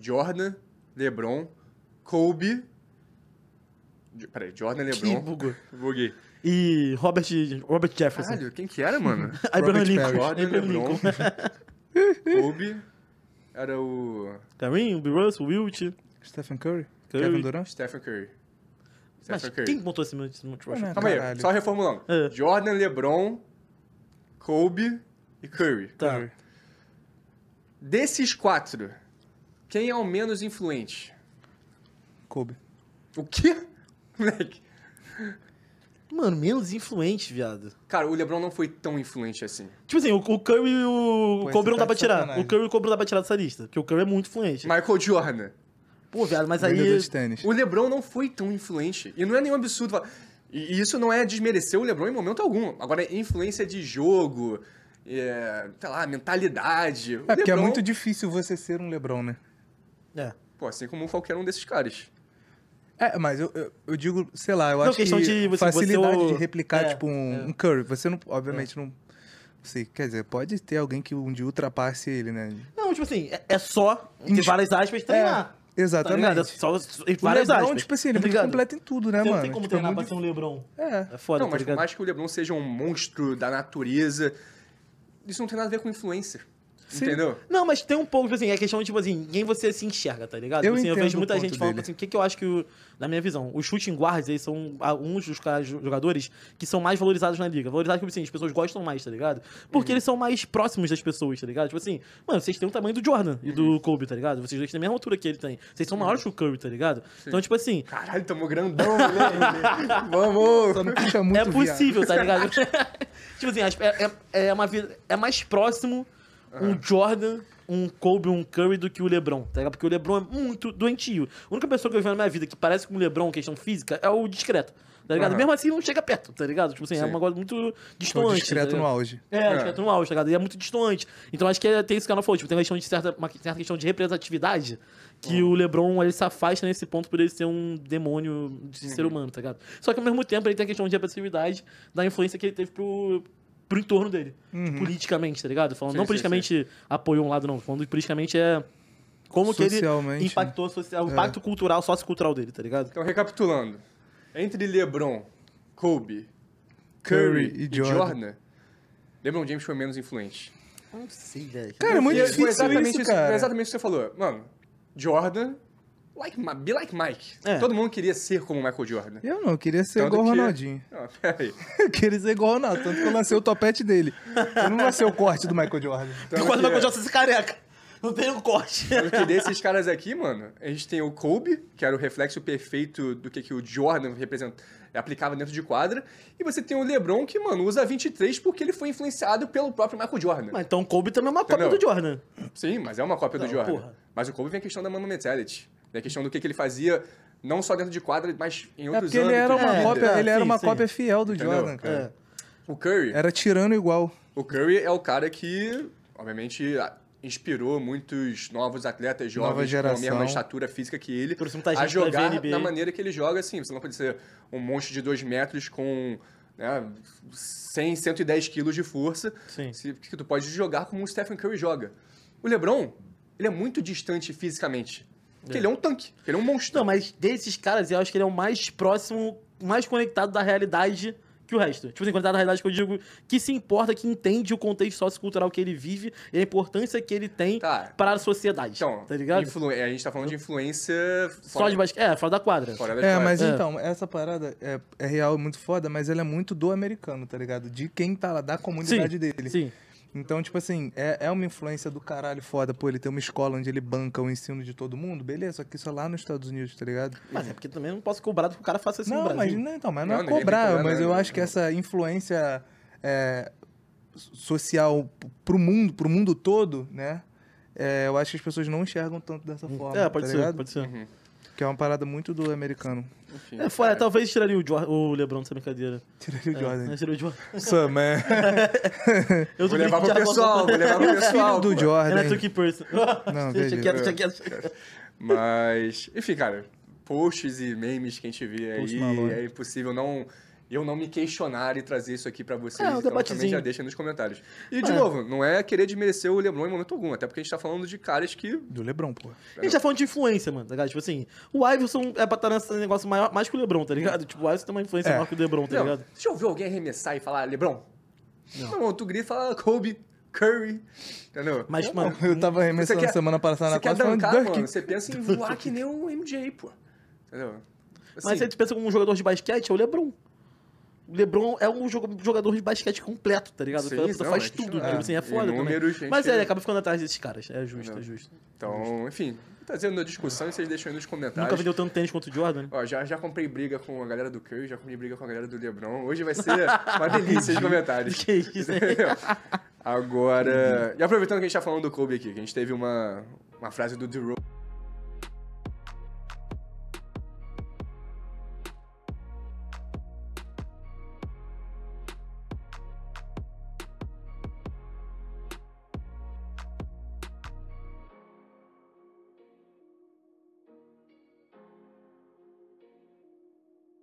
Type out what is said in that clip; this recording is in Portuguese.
Jordan, LeBron, Kobe. Peraí, Jordan, LeBron. Que bugou. Buguei. E Robert, Robert Jefferson. Caralho, quem que era, mano? Abraham Lincoln. Jordan, Abraham LeBron. Lincoln. Kobe. Era o... Kareem, tá o Russell, Wilt. Stephen Curry. Curry. Kevin Durant. Stephen Curry. Mas Stephen Curry. quem montou esse Mount ah, Calma aí, só reformulando. É. Jordan, LeBron, Kobe e Curry. Tá. Curry. Desses quatro... Quem é o menos influente? Kobe. O quê? Moleque. Mano, menos influente, viado. Cara, o LeBron não foi tão influente assim. Tipo assim, o, o Curry e o Pô, Kobe não dá tá pra tirar. Sacanagem. O Curry e o Kobe não dá pra tirar dessa lista. Porque o Curry é muito influente. Michael Jordan. Pô, viado, mas aí... de tênis. O LeBron não foi tão influente. E não é nenhum absurdo falar... E isso não é desmerecer o LeBron em momento algum. Agora, é influência de jogo, é, sei lá, mentalidade. O é, porque é muito difícil você ser um LeBron, né? É. Pô, assim como qualquer um desses caras. É, mas eu, eu, eu digo, sei lá, eu não, acho que de, você, facilidade você... de replicar, é, tipo, um, é. um Curry. Você, não, obviamente, é. não... Sei, quer dizer, pode ter alguém que um dia ultrapasse ele, né? Não, tipo assim, é, é só, em várias aspas, treinar. É, exatamente. Tá é só, várias Lebron, aspas. tipo assim, ele tá completa em tudo, né, você mano? Não tem como tipo, é treinar é muito... pra ser um Lebron. É. É foda, Não, tá mas por mais que o Lebron seja um monstro da natureza, isso não tem nada a ver com influencer. Sim. Entendeu? Não, mas tem um pouco, tipo assim, é questão, tipo assim, quem você se enxerga, tá ligado? Eu, tipo assim, eu vejo muita gente dele. falando assim, o que, que eu acho que, na minha visão, os shooting guards aí são alguns dos caras, jogadores que são mais valorizados na liga. Valorizados, tipo assim, as pessoas gostam mais, tá ligado? Porque uhum. eles são mais próximos das pessoas, tá ligado? Tipo assim, mano, vocês têm o tamanho do Jordan e do uhum. Kobe, tá ligado? Vocês dois têm a mesma altura que ele tem. Vocês são maiores uhum. que o Curry, tá ligado? Sim. Então, tipo assim. Caralho, tomou grandão, né? Vamos! Só não puxa muito. É possível, viado. tá ligado? tipo assim, é, é, é, uma, é mais próximo um Jordan, um Kobe, um Curry do que o LeBron, tá ligado? Porque o LeBron é muito doentio. A única pessoa que eu vi na minha vida que parece com o LeBron, questão física, é o discreto. Tá ligado? Uhum. Mesmo assim, não chega perto, tá ligado? Tipo assim, é Sim. é uma coisa muito então, distoante. discreto tá no auge. É, é, discreto no auge, tá ligado? E é muito distoante. Então acho que é, tem isso que ela falou, tipo, tem uma questão de certa, uma certa questão de representatividade que uhum. o LeBron ele se afasta nesse ponto por ele ser um demônio de uhum. ser humano, tá ligado? Só que ao mesmo tempo ele tem a questão de representatividade da influência que ele teve pro, pro entorno dele. Uhum. Politicamente, tá ligado? Falando, sim, não sim, politicamente sim. apoiou um lado, não. Falando politicamente é. Como que ele impactou né? social, o é. impacto cultural, sociocultural dele, tá ligado? Então, recapitulando. Entre LeBron, Kobe, Curry, Curry e, e Jordan. Jordan, LeBron James foi menos influente. Não sei, velho. Cara, é muito difícil foi exatamente isso, isso, cara. Foi exatamente o que você falou. Mano, Jordan like, be like Mike. É. Todo mundo queria ser como o Michael Jordan. Eu não, eu queria ser tanto igual o que... Ronaldinho. Não, peraí. eu queria ser igual o Ronaldo, tanto que eu lancei o topete dele. Eu não lancei o corte do Michael Jordan. Tanto o Michael Jordan é careca. Não tem um corte. Porque desses caras aqui, mano, a gente tem o Kobe, que era o reflexo perfeito do que, que o Jordan representa, aplicava dentro de quadra. E você tem o LeBron, que, mano, usa 23 porque ele foi influenciado pelo próprio Michael Jordan. Mas então o Kobe também é uma Entendeu? cópia do Jordan. Sim, mas é uma cópia não, do Jordan. Porra. Mas o Kobe vem a questão da Manu Mentality. Né, a questão do que, que ele fazia, não só dentro de quadra, mas em é outros é âmbitos. Ele era uma, é, cópia, ele era sim, uma sim. cópia fiel do Entendeu? Jordan, cara. É. O Curry... Era tirando igual. O Curry é o cara que, obviamente, inspirou muitos novos atletas jovens com a mesma estatura física que ele tá a jogar da maneira que ele joga, assim. Você não pode ser um monstro de dois metros com né, 100, 110 quilos de força, Sim. que tu pode jogar como o Stephen Curry joga. O LeBron, ele é muito distante fisicamente. Porque é. ele é um tanque, ele é um monstro. Não, mas desses caras, eu acho que ele é o mais próximo, mais conectado da realidade que o resto. Tipo assim, conectado da realidade que eu digo que se importa, que entende o contexto sociocultural que ele vive e a importância que ele tem tá. para a sociedade. Então, tá ligado? Influ... É, a gente tá falando de influência fora. Só de basquete. É, fora da quadra. Fora da é, quadra. mas é. então, essa parada é, é real e é muito foda, mas ela é muito do americano, tá ligado? De quem tá lá, da comunidade sim, dele. Sim. Então, tipo assim, é, é uma influência do caralho foda, pô, ele tem uma escola onde ele banca o ensino de todo mundo, beleza, só que isso é lá nos Estados Unidos, tá ligado? Mas é porque também não posso cobrar do que o cara faça isso não, no Brasil. Mas, não, então, mas não, é não é cobrar, cobrar, mas eu né? acho que essa influência é, social pro mundo, pro mundo todo, né? É, eu acho que as pessoas não enxergam tanto dessa uhum. forma. É, pode tá ser, ligado? pode ser. Uhum. Que é uma parada muito do americano. Enfim, é, foi, é, talvez tiraria o, Jordan, o Lebron dessa brincadeira. Tiraria o é, Jordan. Né, tiraria o Jordan. Sam, é. eu vou levar pro pessoal, vou levar pro pessoal. do é Jordan. Ela é tricky person. Não, deixa quieto, deixa quieto. Mas, enfim, cara, posts e memes que a gente vê aí, é impossível não eu não me questionar e trazer isso aqui para vocês. É, um então também já deixa nos comentários. E, de é. novo, não é querer desmerecer o Lebron em momento algum, até porque a gente tá falando de caras que. Do Lebron, pô. É. A gente tá falando de influência, mano, tá ligado? Tipo assim, o Iverson é pra estar tá nesse negócio maior, mais que o Lebron, tá ligado? Tipo, o Iverson tem uma influência é. maior que o Lebron, tá não, ligado? Você já ouviu alguém arremessar e falar, Lebron? Não, não tu grita e fala Kobe. Curry. Entendeu? Mas, mano, eu tava arremessando quer, semana passada na quadra falando dancar, mano, Você pensa em voar que nem o MJ, pô. Entendeu? Assim, Mas você pensa como um jogador de basquete, é o Lebron. LeBron é um jogador de basquete completo, tá ligado? Sim, não, faz tudo, é, tipo assim, é foda números, também. Mas é, ele acaba ficando atrás desses caras, é justo, não. é justo. Então, é justo. enfim, tá dizendo a discussão e vocês deixam aí nos comentários. Nunca vendeu tanto tênis quanto o Jordan? Ó, já, já comprei briga com a galera do Curry, já comprei briga com a galera do LeBron. Hoje vai ser uma delícia de comentários. que isso, Agora, e aproveitando que a gente tá falando do Kobe aqui, que a gente teve uma, uma frase do The